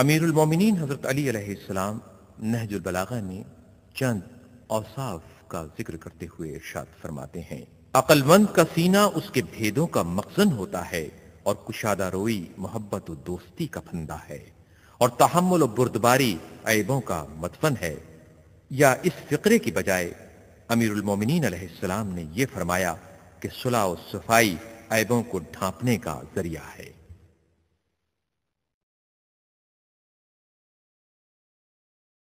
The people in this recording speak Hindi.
अमीरमिन हज़रत अलीसम नहजुलबलागा में चंद औसाफ का जिक्र करते हुए इर्शाद फरमाते हैं अकलमंद का सीना उसके भेदों का मकसद होता है और कुशादा रोई मोहब्बत और दोस्ती का फंदा है और तहमुल और बुरदबारी ऐबों का मतफन है या इस फिक्रे की बजाय अमीरमिन ने यह फरमाया कि सुलह सफाई ऐबों को ढांपने का जरिया है